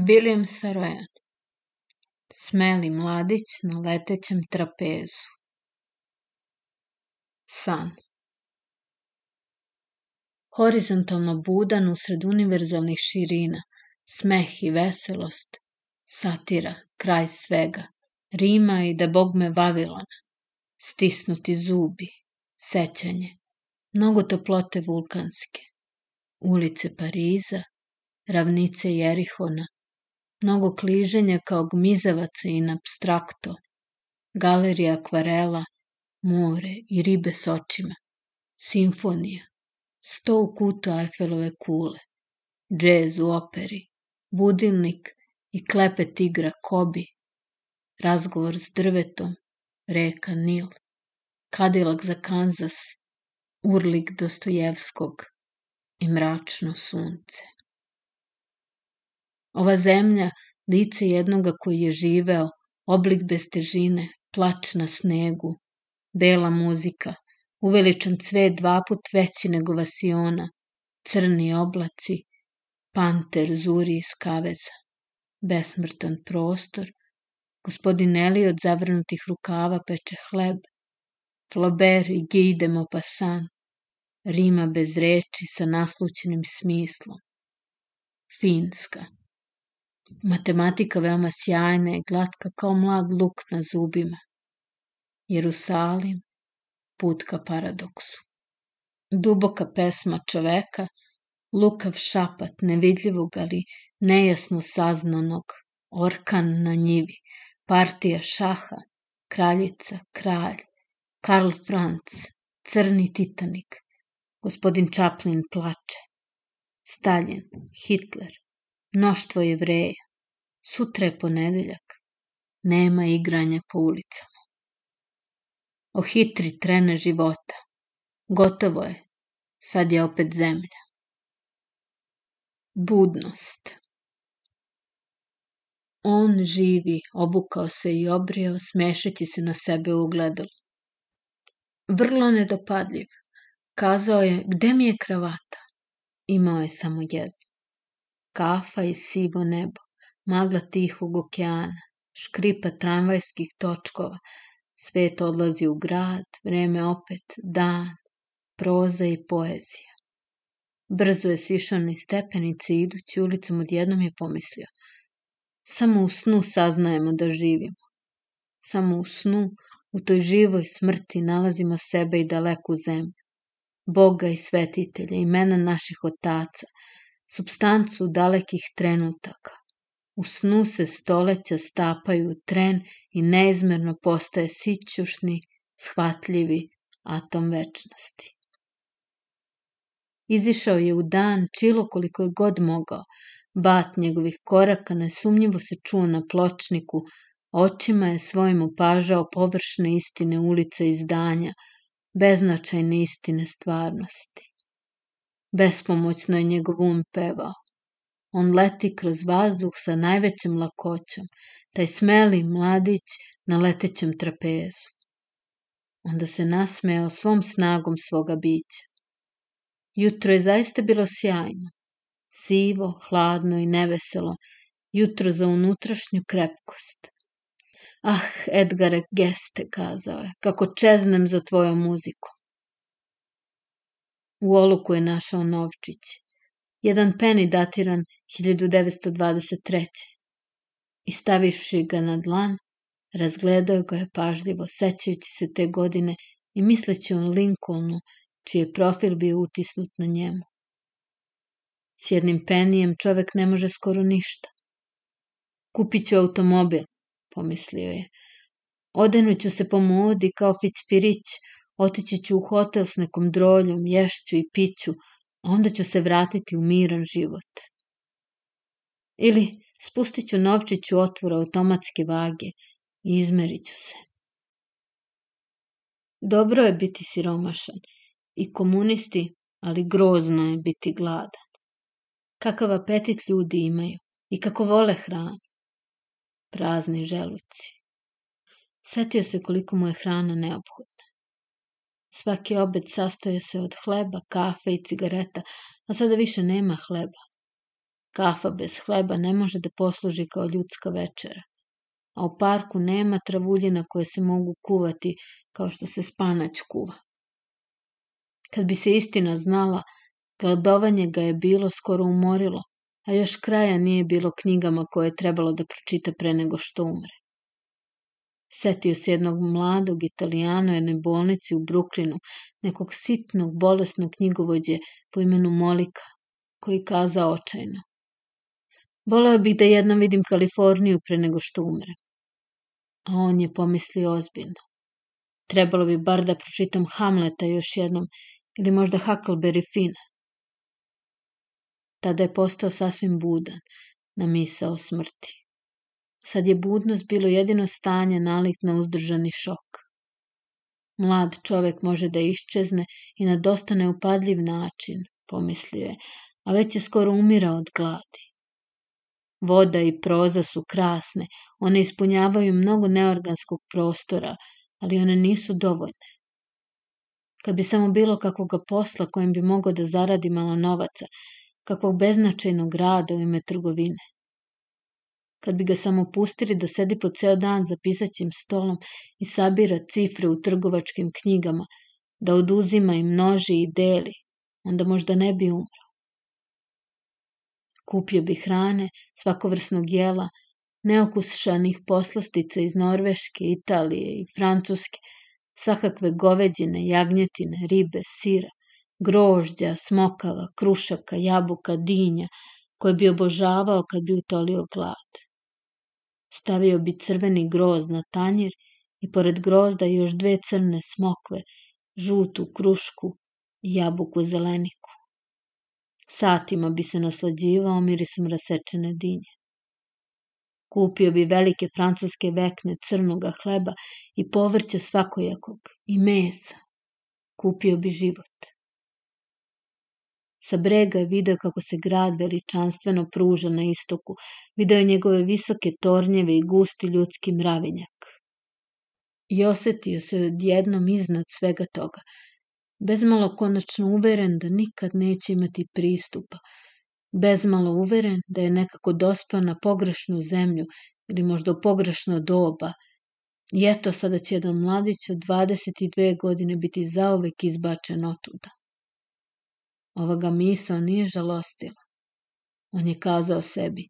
William Saroyan Smeli mladić na letećem trapezu San Horizontalno budan usred univerzalnih širina, smeh i veselost, satira, kraj svega, Rima i da Bog me Vavilana, stisnuti zubi, sećanje, mnogo toplote vulkanske, ulice Pariza, ravnice Jerihona, mnogo kliženja kao gmizavaca in abstrakto, galerija akvarela, more i ribe s očima, simfonija, sto u kutu Eiffelove kule, džez u operi, budilnik i klepet igra kobi, razgovor s drvetom, reka Nil, kadilak za Kanzas, urlik Dostojevskog i mračno sunce. Ova zemlja lice jednoga koji je živeo, oblik bez težine, plač na snegu, bela muzika, uveličan cvet put veći nego vasiona, crni oblaci, panter zuri iz kaveza, besmrtan prostor, gospodin Eli od zavrnutih rukava peče hleb, Flaubert i Guy de Maupassant, Rima bez reči sa naslućenim smislom. Finska. Matematika veoma sjajna i glatka kao mlad luk na zubima. Jerusalim, put ka paradoksu. Duboka pesma čoveka, lukav šapat nevidljivog ali nejasno saznanog, orkan na njivi, partija šaha, kraljica, kralj, Karl Franz, crni titanik, gospodin Čaplin plače, Stalin, Hitler, Mnoštvo jevreja. Sutra je ponedeljak. Nema igranja po ulicama. Ohitri trene života. Gotovo je. Sad je opet zemlja. Budnost. On živi, obukao se i obrijao, smešeći se na sebe u ugledalu. Vrlo nedopadljiv. Kazao je, gde mi je kravata? Imao je samo jednu kafa i sivo nebo, magla tihog okeana, škripa tramvajskih točkova, svet odlazi u grad, vreme opet, dan, proza i poezija. Brzo je sišao na stepenice i idući ulicom odjednom je pomislio. Samo u snu saznajemo da živimo. Samo u snu, u toj živoj smrti nalazimo sebe i daleku zemlju. Boga i svetitelja, imena naših otaca, substancu dalekih trenutaka. U snu se stoleća stapaju u tren i neizmerno postaje sićušni, shvatljivi atom večnosti. Izišao je u dan čilo koliko je god mogao. Bat njegovih koraka nesumnjivo se čuo na pločniku, očima je svojim opažao površne istine ulica i zdanja, beznačajne istine stvarnosti. Bespomoćno je njegov um pevao. On leti kroz vazduh sa najvećem lakoćom, taj smeli mladić na letećem trapezu. Onda se nasmeo svom snagom svoga bića. Jutro je zaista bilo sjajno. Sivo, hladno i neveselo, jutro za unutrašnju krepkost. Ah, Edgare, geste, kazao je, kako čeznem za tvojom muzikom. U oluku je našao novčić. Jedan peni datiran 1923. I stavivši ga na dlan, razgledao ga je pažljivo, sećajući se te godine i misleći o Lincolnu, čiji je profil bio utisnut na njemu. S jednim penijem čovek ne može skoro ništa. Kupit ću automobil, pomislio je. Odenuću se po modi kao Fitzpirić, Otići ću u hotel s nekom droljom, ješću i piću, a onda ću se vratiti u miran život. Ili spustit ću novčić u otvora automatske vage i izmerit ću se. Dobro je biti siromašan i komunisti, ali grozno je biti gladan. Kakav apetit ljudi imaju i kako vole hranu. Prazni želuci. Setio se koliko mu je hrana neophodna. Svaki obed sastoje se od hleba, kafe i cigareta, a sada više nema hleba. Kafa bez hleba ne može da posluži kao ljudska večera. A u parku nema travuljina koje se mogu kuvati kao što se spanać kuva. Kad bi se istina znala, gladovanje ga je bilo skoro umorilo, a još kraja nije bilo knjigama koje je trebalo da pročita pre nego što umre. Setio se jednog mladog italijana u jednoj bolnici u Bruklinu, nekog sitnog, bolesnog knjigovođe po imenu Molika, koji kaza očajno. Voleo bih da jednom vidim Kaliforniju pre nego što umrem. A on je pomislio ozbiljno. Trebalo bi bar da pročitam Hamleta još jednom ili možda Huckleberry Fina. Tada je postao sasvim budan na o smrti. Sad je budnost bilo jedino stanje nalik na uzdržani šok. Mlad čovek može da iščezne i na dosta neupadljiv način, pomislio je, a već je skoro umirao od gladi. Voda i proza su krasne, one ispunjavaju mnogo neorganskog prostora, ali one nisu dovoljne. Kad bi samo bilo kakvog posla kojim bi mogao da zaradi malo novaca, kakvog beznačajnog rada u ime trgovine. Kad bi ga samo pustili da sedi po ceo dan za pisaćim stolom i sabira cifre u trgovačkim knjigama, da oduzima i množi i deli, onda možda ne bi umro. Kupio bi hrane, svakovrsnog jela, neokusšanih poslastica iz Norveške, Italije i Francuske, svakakve goveđine, jagnjetine, ribe, sira, grožđa, smokava, krušaka, jabuka, dinja, koje bi obožavao kad bi utolio glad. Stavio bi crveni groz na tanjir i pored grozda još dve crne smokve, žutu krušku i jabuku zeleniku. Satima bi se naslađivao mirisom rasečene dinje. Kupio bi velike francuske vekne crnoga hleba i povrća svakojakog i mesa. Kupio bi život. Sa brega je video kako se grad veličanstveno pruža na istoku. Video je njegove visoke tornjeve i gusti ljudski mravinjak. I osetio se odjednom iznad svega toga. Bezmalo konačno uveren da nikad neće imati pristupa. Bezmalo uveren da je nekako dospao na pogrešnu zemlju ili možda u pogrešno doba. I eto sada će jedan mladić od 22 godine biti zaovek izbačen otuda. Ova ga misla nije žalostila. On je kazao sebi,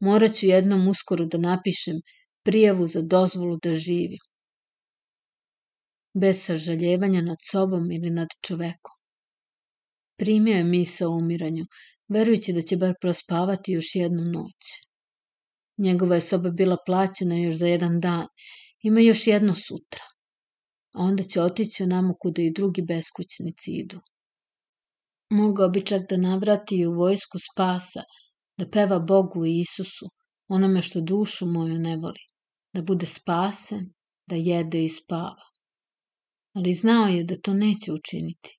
morat ću jednom uskoro da napišem prijavu za dozvolu da živim. Bez sažaljevanja nad sobom ili nad čovekom. Primio je misa o umiranju, verujući da će bar prospavati još jednu noć. Njegova je soba bila plaćena još za jedan dan, ima još jedno sutra. A onda će otići onamo kuda i drugi beskućnici idu. Mogao bi čak da navrati u vojsku spasa, da peva Bogu i Isusu, onome što dušu moju ne voli, da bude spasen, da jede i spava. Ali znao je da to neće učiniti.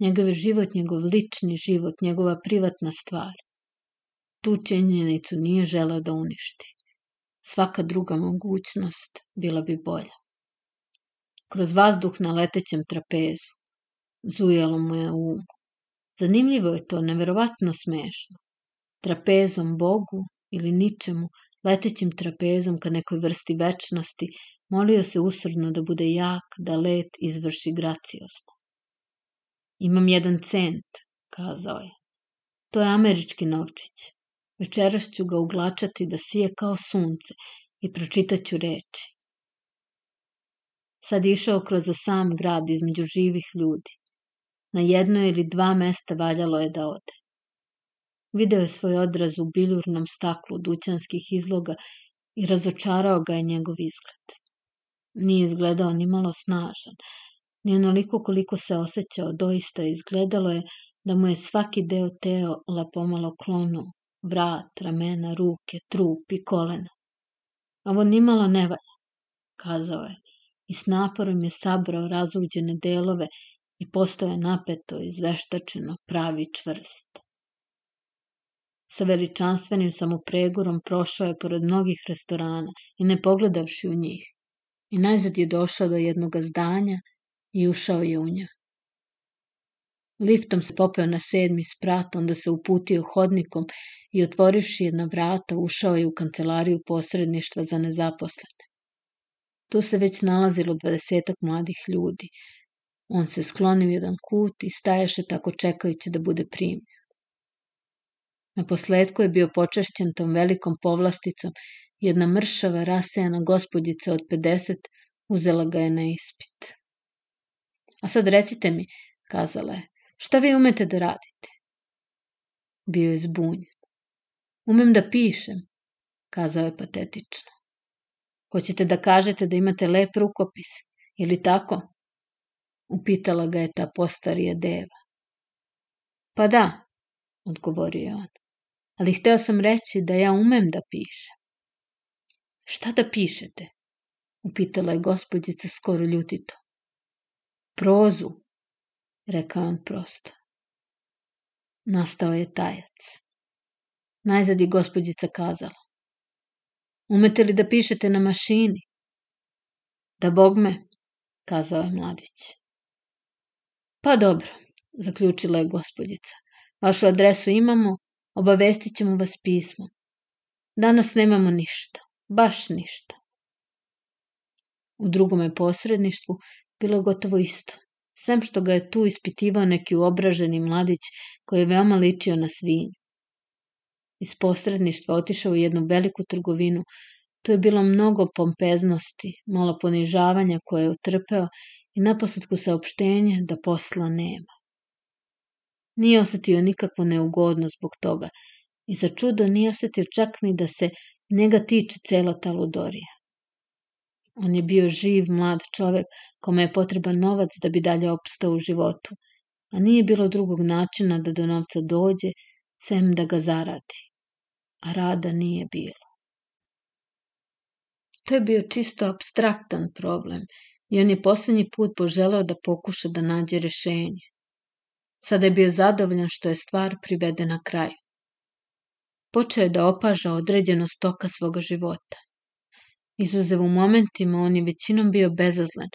Njegov je život, njegov lični život, njegova privatna stvar. Tu čenjenicu nije želeo da uništi. Svaka druga mogućnost bila bi bolja. Kroz vazduh na letećem trapezu zujalo mu je umu. Zanimljivo je to, neverovatno smešno. Trapezom Bogu ili ničemu, letećim trapezom ka nekoj vrsti večnosti, molio se usrdno da bude jak, da let izvrši graciozno. Imam jedan cent, kazao je. To je američki novčić. Večeras ću ga uglačati da sije kao sunce i ću reči. Sad išao kroz sam grad između živih ljudi. Na jedno ili dva mesta valjalo je da ode. Video je svoj odraz u biljurnom staklu dućanskih izloga i razočarao ga je njegov izgled. Nije izgledao ni malo snažan, ni onoliko koliko se osjećao doista izgledalo je da mu je svaki deo tela pomalo klonu, vrat, ramena, ruke, trup i kolena. Ovo nimalo ne valja, kazao je i s naporom je sabrao razuđene delove i postoje napeto, izveštačeno, pravi čvrst. Sa veličanstvenim samopregorom prošao je pored mnogih restorana i ne pogledavši u njih. I najzad je došao do jednog zdanja i ušao je u nja. Liftom se popeo na sedmi sprat, onda se uputio hodnikom i otvorivši jedna vrata ušao je u kancelariju posredništva za nezaposlene. Tu se već nalazilo dvadesetak mladih ljudi, On se sklonio u jedan kut i staješe tako čekajući da bude primljen. Na posledku je bio počešćen tom velikom povlasticom, jedna mršava, rasejana gospodjica od 50 uzela ga je na ispit. A sad recite mi, kazala je, šta vi umete da radite? Bio je zbunjen. Umem da pišem, kazao je patetično. Hoćete da kažete da imate lep rukopis, ili tako? upitala ga je ta postarija deva. Pa da, odgovorio je on, ali hteo sam reći da ja umem da pišem. Šta da pišete? upitala je gospođica skoro ljutito. Prozu, rekao on prosto. Nastao je tajac. Najzad je gospođica kazala. Umete li da pišete na mašini? Da bog me, kazao je mladić. Pa dobro, zaključila je gospodjica. Vašu adresu imamo, obavestit ćemo vas pismom. Danas nemamo ništa, baš ništa. U drugome posredništvu bilo je gotovo isto. Sem što ga je tu ispitivao neki uobraženi mladić koji je veoma ličio na svinju. Iz posredništva otišao u jednu veliku trgovinu. Tu je bilo mnogo pompeznosti, malo ponižavanja koje je utrpeo i naposledku saopštenje da posla nema. Nije osetio nikakvu neugodnost zbog toga i za čudo nije osetio čak ni da se njega tiče cela ta ludorija. On je bio živ, mlad čovek kome je potreban novac da bi dalje opstao u životu, a nije bilo drugog načina da do novca dođe, sem da ga zaradi. A rada nije bilo. To je bio čisto abstraktan problem i on je poslednji put poželeo da pokuša da nađe rešenje. Sada je bio zadovoljan što je stvar privedena kraju. Počeo je da opaža određenost toka svoga života. Izuzev u momentima on je većinom bio bezazlen,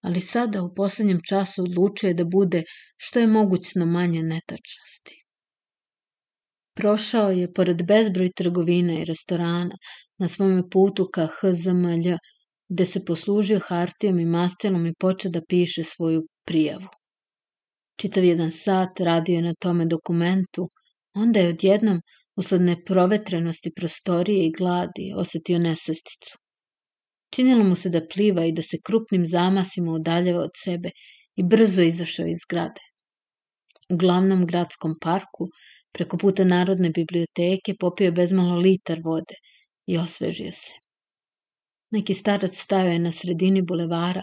ali sada u poslednjem času odlučio je da bude što je mogućno manje netačnosti. Prošao je pored bezbroj trgovina i restorana na svome putu ka HZMLJ gde se poslužio hartijom i mastelom i poče da piše svoju prijavu. Čitav jedan sat radio je na tome dokumentu, onda je odjednom, usled neprovetrenosti prostorije i gladi, osetio nesvesticu. Činilo mu se da pliva i da se krupnim zamasima udaljava od sebe i brzo izašao iz grade. U glavnom gradskom parku, preko puta Narodne biblioteke, popio je bezmalo litar vode i osvežio se. Neki starac stajao je na sredini bulevara,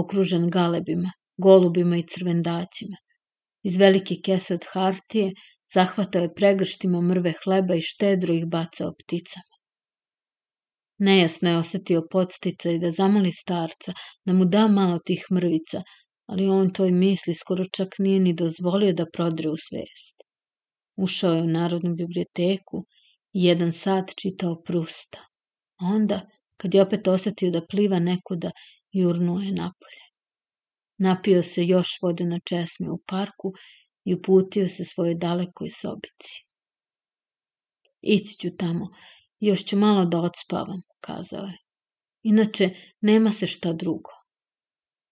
okružen galebima, golubima i crvendaćima. Iz velike kese od hartije zahvatao je pregrštima mrve hleba i štedro ih bacao pticama. Nejasno je osetio podstica i da zamoli starca da mu da malo tih mrvica, ali on toj misli skoro čak nije ni dozvolio da prodre u svest. Ušao je u Narodnu biblioteku i jedan sat čitao Prusta. Onda, kad je opet osetio da pliva nekuda, jurnuo je napolje. Napio se još vode na česme u parku i uputio se svojoj dalekoj sobici. Ići ću tamo, još ću malo da odspavam, kazao je. Inače, nema se šta drugo.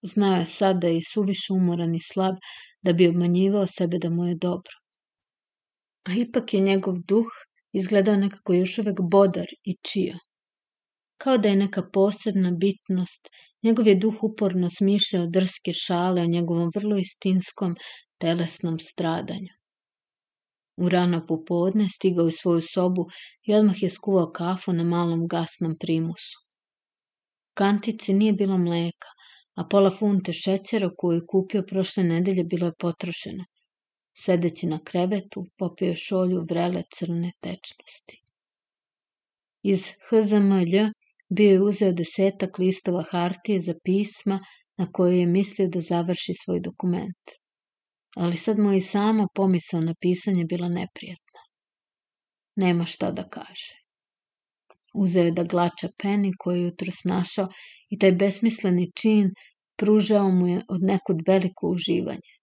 Znao je sad da je i suviše umoran i slab da bi obmanjivao sebe da mu je dobro. A ipak je njegov duh izgledao nekako još uvek bodar i čio kao da je neka posebna bitnost. Njegov je duh uporno smišljao drske šale o njegovom vrlo istinskom telesnom stradanju. U rano popodne stigao je u svoju sobu i odmah je skuvao kafu na malom gasnom primusu. U kantici nije bilo mleka, a pola funte šećera koju je kupio prošle nedelje bilo je potrošeno. Sedeći na krevetu, popio je šolju vrele crne tečnosti. Iz HZMLJ Bio je uzeo desetak listova hartije za pisma na koje je mislio da završi svoj dokument. Ali sad mu je i sama pomisao na pisanje bila neprijatna. Nema šta da kaže. Uzeo je da glača peni koju je jutros našao i taj besmisleni čin pružao mu je od nekud veliko uživanje.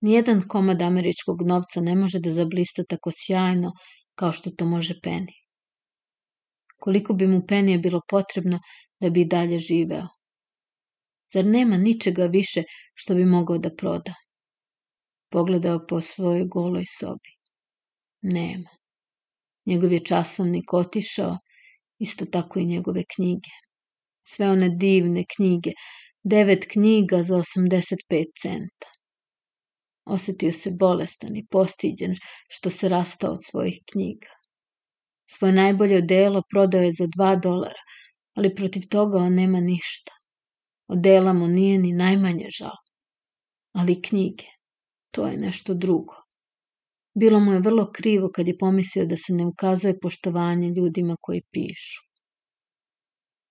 Nijedan komad američkog novca ne može da zablista tako sjajno kao što to može peni koliko bi mu penija bilo potrebno da bi dalje živeo. Zar nema ničega više što bi mogao da proda? Pogledao po svojoj goloj sobi. Nema. Njegov je časovnik otišao, isto tako i njegove knjige. Sve one divne knjige, devet knjiga za 85 centa. Osetio se bolestan i postiđen što se rastao od svojih knjiga. Svoje najbolje odelo prodao je za dva dolara, ali protiv toga on nema ništa. Odela mu nije ni najmanje žal. Ali knjige, to je nešto drugo. Bilo mu je vrlo krivo kad je pomislio da se ne ukazuje poštovanje ljudima koji pišu.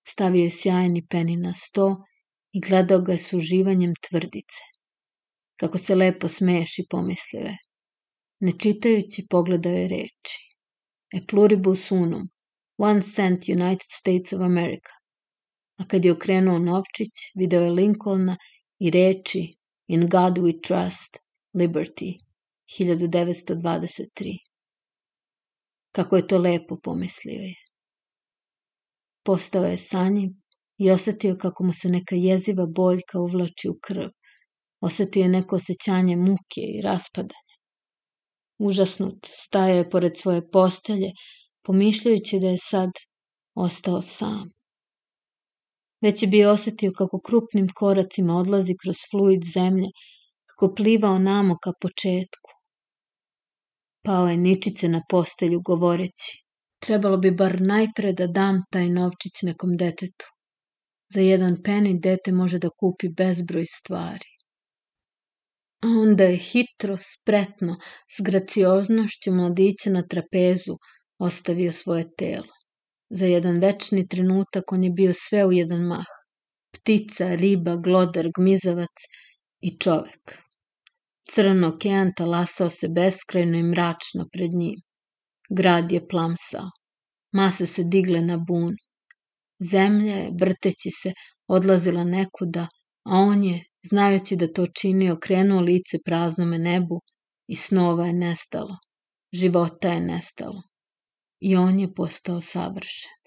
Stavio je sjajni peni na sto i gledao ga je s uživanjem tvrdice. Kako se lepo smeši, pomislio je. Ne čitajući, pogledao je reči e pluribus unum, one cent United States of America. A kad je okrenuo novčić, video je Lincolna i reči In God we trust, Liberty, 1923. Kako je to lepo, pomislio je. Postao je sanjiv i osetio kako mu se neka jeziva boljka uvlači u krv. Osetio je neko osjećanje muke i raspada. Užasnut stajao je pored svoje postelje, pomišljajući da je sad ostao sam. Već je bio osetio kako krupnim koracima odlazi kroz fluid zemlje, kako plivao namo ka početku. Pao je ničice na postelju govoreći. Trebalo bi bar najpre da dam taj novčić nekom detetu. Za jedan peni dete može da kupi bezbroj stvari. Onda je hitro, spretno, s gracioznošću mladića na trapezu ostavio svoje telo. Za jedan večni trenutak on je bio sve u jedan mah. Ptica, riba, glodar, gmizavac i čovek. Crn okean talasao se beskrajno i mračno pred njim. Grad je plamsao. Mase se digle na bun. Zemlja je, vrteći se, odlazila nekuda, a on je Znajući da to čini, okrenuo lice praznome nebu i snova je nestalo, života je nestalo i on je postao savršen.